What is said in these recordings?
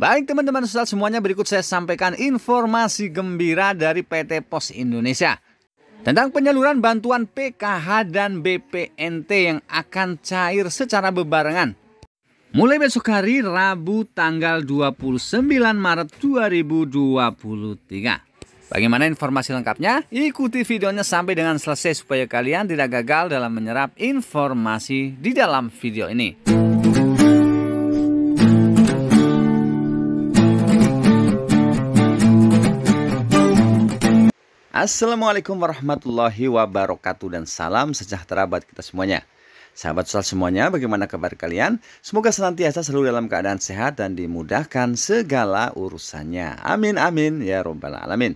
Baik teman-teman sosial semuanya berikut saya sampaikan informasi gembira dari PT Pos Indonesia tentang penyaluran bantuan PKH dan BPNT yang akan cair secara bebarengan. Mulai besok hari Rabu tanggal 29 Maret 2023. Bagaimana informasi lengkapnya? Ikuti videonya sampai dengan selesai supaya kalian tidak gagal dalam menyerap informasi di dalam video ini. Assalamualaikum warahmatullahi wabarakatuh dan salam sejahtera buat kita semuanya. Sahabat sosial semuanya, bagaimana kabar kalian? Semoga senantiasa selalu dalam keadaan sehat dan dimudahkan segala urusannya. Amin amin ya robbal alamin.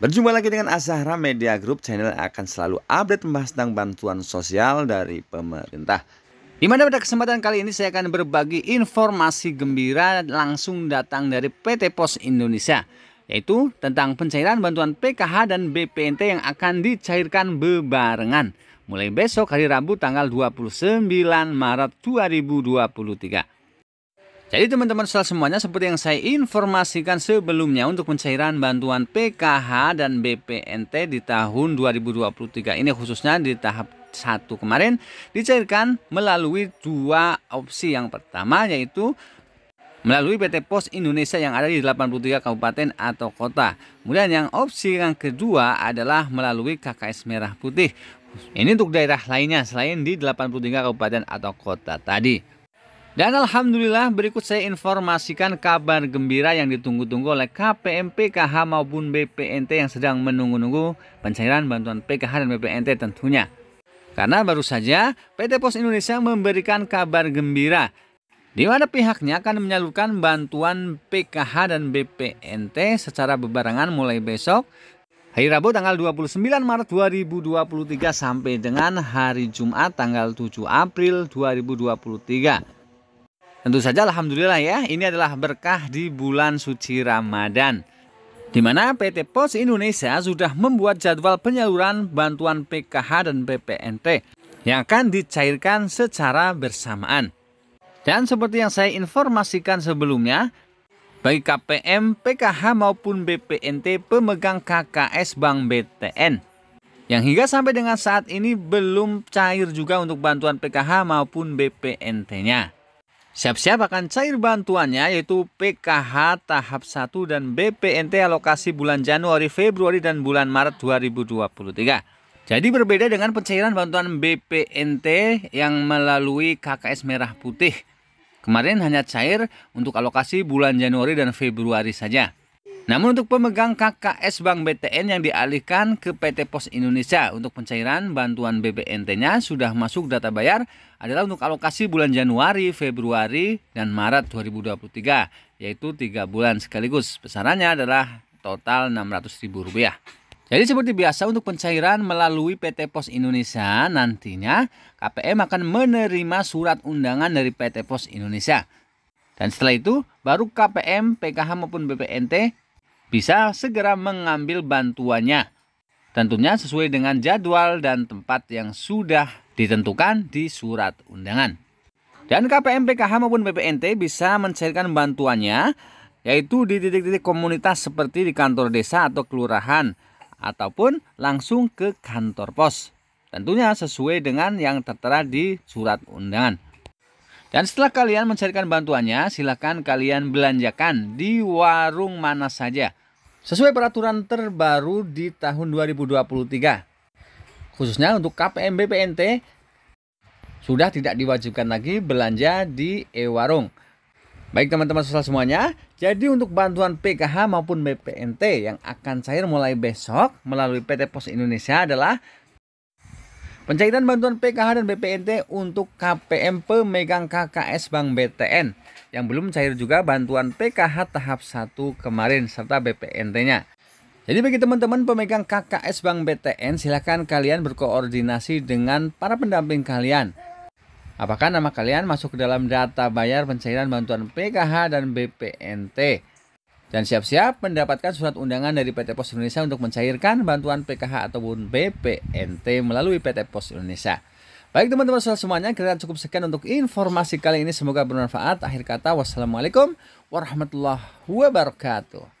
Berjumpa lagi dengan Azahra Media Group channel yang akan selalu update membahas tentang bantuan sosial dari pemerintah. Di mana pada kesempatan kali ini saya akan berbagi informasi gembira langsung datang dari PT Pos Indonesia yaitu tentang pencairan bantuan PKH dan BPNT yang akan dicairkan bebarengan mulai besok hari Rabu tanggal 29 Maret 2023. Jadi teman-teman setelah semuanya seperti yang saya informasikan sebelumnya untuk pencairan bantuan PKH dan BPNT di tahun 2023 ini khususnya di tahap satu kemarin dicairkan melalui dua opsi yang pertama yaitu melalui PT Pos Indonesia yang ada di 83 kabupaten atau kota. Kemudian yang opsi yang kedua adalah melalui KKS Merah Putih. Ini untuk daerah lainnya selain di 83 kabupaten atau kota tadi. Dan Alhamdulillah berikut saya informasikan kabar gembira yang ditunggu-tunggu oleh KPM PKH maupun BPNT yang sedang menunggu-nunggu pencairan bantuan PKH dan BPNT tentunya. Karena baru saja PT Pos Indonesia memberikan kabar gembira di mana pihaknya akan menyalurkan bantuan PKH dan BPNT secara berbarengan mulai besok hari Rabu tanggal 29 Maret 2023 sampai dengan hari Jumat tanggal 7 April 2023. Tentu saja alhamdulillah ya, ini adalah berkah di bulan suci Ramadan. Di mana PT Pos Indonesia sudah membuat jadwal penyaluran bantuan PKH dan BPNT yang akan dicairkan secara bersamaan. Dan seperti yang saya informasikan sebelumnya, bagi KPM, PKH maupun BPNT pemegang KKS Bank BTN yang hingga sampai dengan saat ini belum cair juga untuk bantuan PKH maupun BPNT-nya. Siap-siap akan cair bantuannya yaitu PKH tahap 1 dan BPNT alokasi bulan Januari, Februari, dan bulan Maret 2023. Jadi berbeda dengan pencairan bantuan BPNT yang melalui KKS Merah Putih. Kemarin hanya cair untuk alokasi bulan Januari dan Februari saja. Namun untuk pemegang KKS Bank BTN yang dialihkan ke PT Pos Indonesia untuk pencairan bantuan BPNT-nya sudah masuk data bayar adalah untuk alokasi bulan Januari, Februari, dan Maret 2023, yaitu 3 bulan sekaligus. Besarannya adalah total Rp600.000. Jadi seperti biasa untuk pencairan melalui PT Pos Indonesia nantinya KPM akan menerima surat undangan dari PT Pos Indonesia. Dan setelah itu baru KPM, PKH maupun BPNT bisa segera mengambil bantuannya. Tentunya sesuai dengan jadwal dan tempat yang sudah ditentukan di surat undangan. Dan KPM, PKH maupun BPNT bisa mencairkan bantuannya yaitu di titik-titik komunitas seperti di kantor desa atau kelurahan ataupun langsung ke kantor pos. Tentunya sesuai dengan yang tertera di surat undangan. Dan setelah kalian mencairkan bantuannya, silakan kalian belanjakan di warung mana saja. Sesuai peraturan terbaru di tahun 2023. Khususnya untuk KPM PNT sudah tidak diwajibkan lagi belanja di e-warung. Baik teman-teman sosial semuanya, jadi untuk bantuan PKH maupun BPNT yang akan cair mulai besok melalui PT Pos Indonesia adalah pencairan bantuan PKH dan BPNT untuk KPM pemegang KKS Bank BTN yang belum cair juga bantuan PKH tahap 1 kemarin serta BPNT-nya. Jadi bagi teman-teman pemegang KKS Bank BTN silahkan kalian berkoordinasi dengan para pendamping kalian Apakah nama kalian masuk ke dalam data bayar pencairan bantuan PKH dan BPNT? Dan siap-siap mendapatkan surat undangan dari PT Pos Indonesia untuk mencairkan bantuan PKH ataupun BPNT melalui PT Pos Indonesia. Baik teman-teman semuanya, kita cukup sekian untuk informasi kali ini. Semoga bermanfaat. Akhir kata, wassalamualaikum warahmatullahi wabarakatuh.